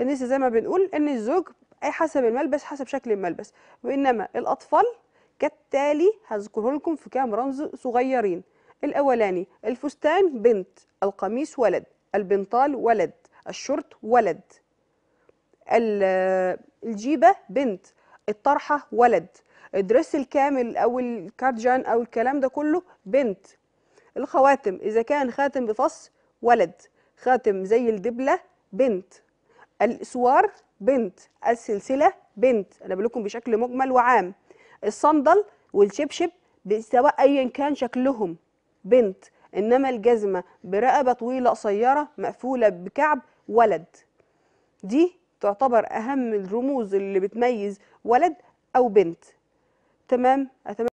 النساء زي ما بنقول ان الزوج اي حسب الملبس حسب شكل الملبس وانما الاطفال كالتالي هذكره لكم في كام رمز صغيرين الاولاني الفستان بنت القميص ولد البنطال ولد الشورت ولد الجيبه بنت الطرحه ولد الدرس الكامل او الكاردجان او الكلام ده كله بنت الخواتم اذا كان خاتم بفص ولد خاتم زي الدبله بنت السوار بنت السلسله بنت انا بقول لكم بشكل مجمل وعام الصندل والشبشب سواء ايا كان شكلهم بنت انما الجزمه برقبه طويله قصيره مقفوله بكعب ولد دي تعتبر اهم الرموز اللي بتميز ولد او بنت تمام اتمنى